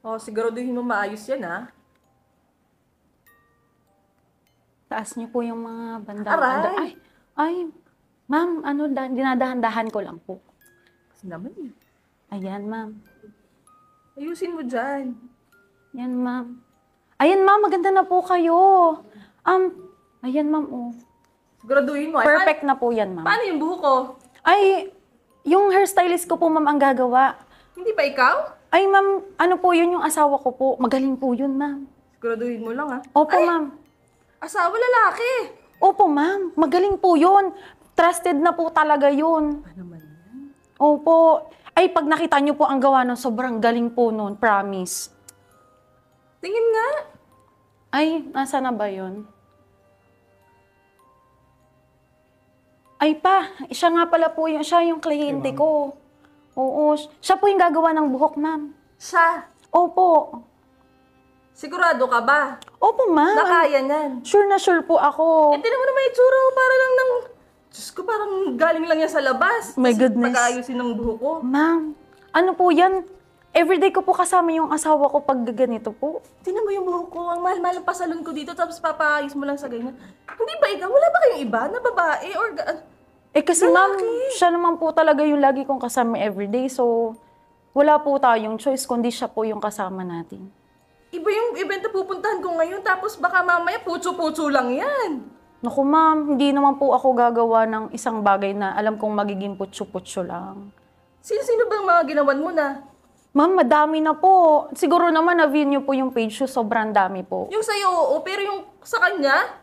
Oh, siguraduhin mo maayos yan, ha? Ah. Taas niyo po yung mga banda. Aray! Ay, ay, ma'am, ano, da- dinadahan-dahan ko lang po. Kasi naman, eh. Ayan, ma'am. Ayusin mo diyan. Yan, ma'am. Ayan, ma'am, maganda na po kayo. Um, ayan, ma'am, oh. Siguraduhin mo. Ay, Perfect na po yan, ma'am. paano yung buho ko? Ay, yung hairstylist ko po, ma'am, ang gagawa. Hindi ba ikaw? Ay, ma'am, ano po yun yung asawa ko po? Magaling po yun, ma'am. Siguraduhin mo lang, ha? Ah. Opo, ma'am. Asawa lalaki! Opo, ma'am. Magaling po yun. Trusted na po talaga yun. Ano man yan? Opo. Ay, pag nakita niyo po ang gawa nun, sobrang galing po noon, Promise. Tingin nga. Ay, nasa na ba yun? Ay pa, siya nga pala po yun. Siya yung kliyente ko. Oo, siya po yung gagawa ng buhok, ma'am. Siya? Opo. Sigurado ka ba? Opo, ma'am. Na niyan? Sure na sure po ako. Eh, tinan mo naman may ko, oh, para lang ng... Diyos ko, parang galing lang yan sa labas. My goodness. pag ng buhok ko. Ma'am, ano po yan? Everyday ko po kasama yung asawa ko pag ganito po. Tinan mo yung buhok ko, ang mahal-mahal ang pasalon ko dito, tapos papaayos mo lang sa ganyan. Hindi ba ikaw? Wala ba kayong iba na babae or... ga- eh kasi ma'am, siya naman po talaga yung lagi kong kasama everyday. So, wala po tayong choice kundi siya po yung kasama natin. Iba yung event na pupuntahan ko ngayon, tapos baka mamaya putso-putso lang yan. Naku ma'am, hindi naman po ako gagawa ng isang bagay na alam kong magiging putso-putso lang. Sino-sino bang mga ginawan mo na? Ma'am, madami na po. Siguro naman na-view niyo po yung page ko, sobrang dami po. Yung sa'yo, oo, pero yung sa kanya?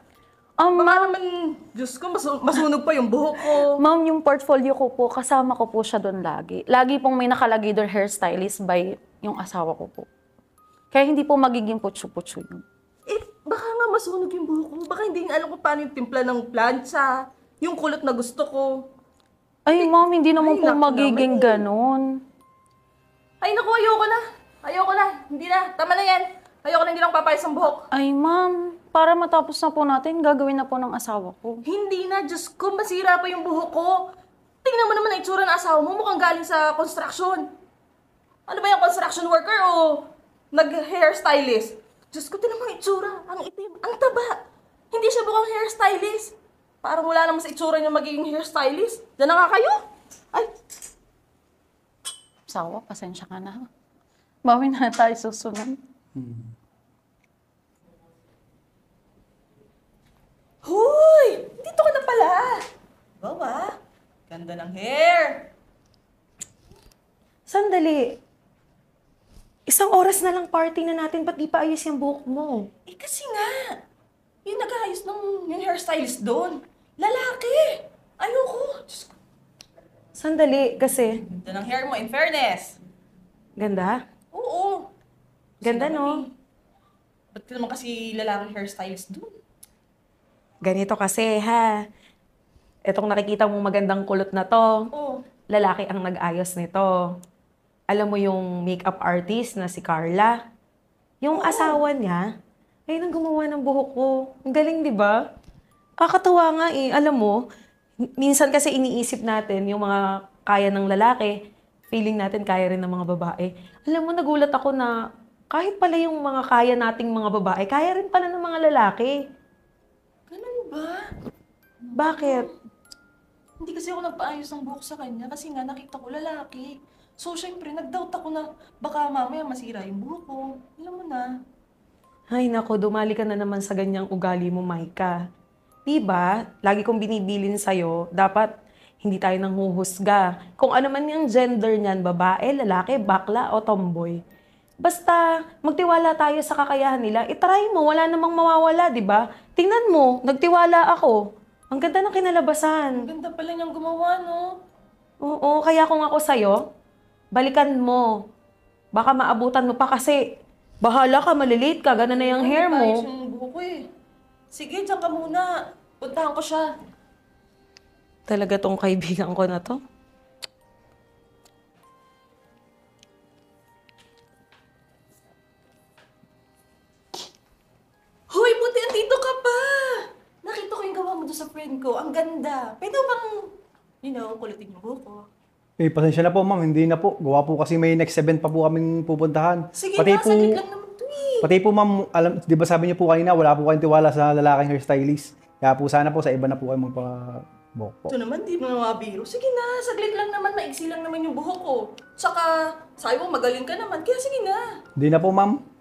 Um, Baka naman, Diyos ko, mas, masunog pa yung buhok ko. Ma'am, yung portfolio ko po, kasama ko po siya doon lagi. Lagi pong may nakalagay doon hairstylist by yung asawa ko po. Kaya hindi po magiging putsu-putsu yun. Eh, baka nga masunog yung buhok ko. Baka hindi nga alam ko paano yung timpla ng plancha, yung kulot na gusto ko. Ay, eh, ma'am, hindi naman ay, po magiging naman. Eh. ganun. Ay, naku, ayoko na. Ayoko na. Hindi na. Tama na yan. Ayoko na hindi lang papayas ang buhok. Ay, ma'am para matapos na po natin, gagawin na po ng asawa ko. Hindi na, Diyos ko, masira pa yung buhok ko. Tingnan mo naman ang itsura ng asawa mo, mukhang galing sa construction. Ano ba yung construction worker o nag-hairstylist? Diyos ko, tingnan mo ang itsura, ang itim, ang taba. Hindi siya mukhang hairstylist. Parang wala naman sa itsura niya magiging hairstylist. Diyan na nga kayo. Ay. Sawa, pasensya ka na. Bawi na tayo susunod. Hmm. ganda ng hair! Sandali. Isang oras na lang party na natin, ba't di pa ayos yung buhok mo? Eh kasi nga, yung nag-aayos nung yung hairstylist doon, lalaki! Ayoko! ko. Sandali, kasi... Ganda ng hair mo, in fairness! Ganda? Oo. Ganda, no? Eh. Ba't ka naman kasi lalaki hairstylist doon? Ganito kasi, ha? etong nakikita mong magandang kulot na to, oh. lalaki ang nag-ayos nito. Alam mo yung makeup artist na si Carla? Yung oh. asawa niya, ayun ang gumawa ng buhok ko. Ang galing, di ba? Kakatawa nga eh. Alam mo, minsan kasi iniisip natin yung mga kaya ng lalaki, feeling natin kaya rin ng mga babae. Alam mo, nagulat ako na kahit pala yung mga kaya nating mga babae, kaya rin pala ng mga lalaki. Ganun ba? Bakit? Hindi kasi ako nagpaayos ng buhok sa kanya kasi nga nakita ko lalaki. So, syempre, nag-doubt ako na baka mamaya masira yung buhok ko. Alam mo na. Ay, nako, dumali ka na naman sa ganyang ugali mo, Maika. Diba, lagi kong binibilin sa'yo, dapat hindi tayo nang huhusga. Kung ano man yung gender niyan, babae, lalaki, bakla, o tomboy. Basta, magtiwala tayo sa kakayahan nila, itry mo, wala namang mawawala, di ba? Tingnan mo, nagtiwala ako. Ang ganda ng kinalabasan. Ang ganda pala niyang gumawa, no? Oo, kaya kung ako sa'yo, balikan mo. Baka maabutan mo pa kasi bahala ka, malilit ka, gano'n na yung Ay, hair mo. Ayos yung buhok eh. Sige, diyan ka muna. Puntahan ko siya. Talaga tong kaibigan ko na to. sa friend ko, ang ganda. Pwede bang, you know, kulitin yung buko? Eh, pasensya na po, ma'am. Hindi na po. Gawa po kasi may next event pa po kaming pupuntahan. Sige pati na, po, saglit lang naman to eh. Pati po, ma'am, alam, di ba sabi niyo po kanina, wala po kayong tiwala sa lalaking hairstylist. Kaya po sana po sa iba na po kayo magpa-buhok po. Ito naman, di mo mabiro. Sige na, saglit lang naman, maiksi lang naman yung buhok ko. Tsaka, sayo mo magaling ka naman, kaya sige na. Hindi na po, ma'am.